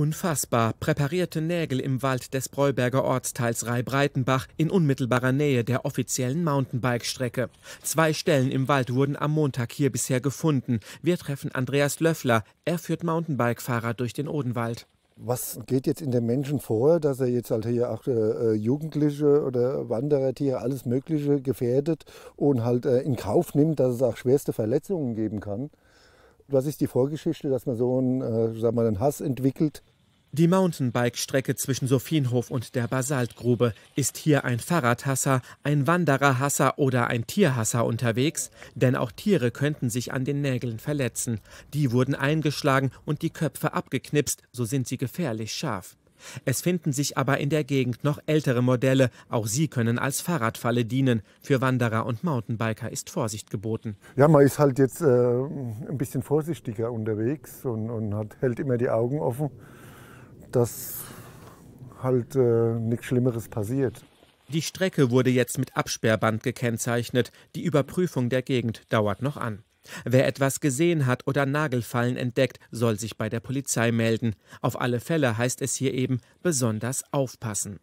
Unfassbar. Präparierte Nägel im Wald des Breuberger Ortsteils Rheibreitenbach in unmittelbarer Nähe der offiziellen Mountainbike-Strecke. Zwei Stellen im Wald wurden am Montag hier bisher gefunden. Wir treffen Andreas Löffler. Er führt Mountainbike-Fahrer durch den Odenwald. Was geht jetzt in den Menschen vor, dass er jetzt halt hier auch äh, äh Jugendliche oder Wanderertiere, alles Mögliche gefährdet und halt äh, in Kauf nimmt, dass es auch schwerste Verletzungen geben kann? Was ist die Vorgeschichte, dass man so einen, äh, sagen einen Hass entwickelt? Die Mountainbike-Strecke zwischen Sophienhof und der Basaltgrube. Ist hier ein Fahrradhasser, ein Wandererhasser oder ein Tierhasser unterwegs? Denn auch Tiere könnten sich an den Nägeln verletzen. Die wurden eingeschlagen und die Köpfe abgeknipst, so sind sie gefährlich scharf. Es finden sich aber in der Gegend noch ältere Modelle. Auch sie können als Fahrradfalle dienen. Für Wanderer und Mountainbiker ist Vorsicht geboten. Ja, man ist halt jetzt äh, ein bisschen vorsichtiger unterwegs und, und hat, hält immer die Augen offen, dass halt äh, nichts Schlimmeres passiert. Die Strecke wurde jetzt mit Absperrband gekennzeichnet. Die Überprüfung der Gegend dauert noch an. Wer etwas gesehen hat oder Nagelfallen entdeckt, soll sich bei der Polizei melden. Auf alle Fälle heißt es hier eben besonders aufpassen.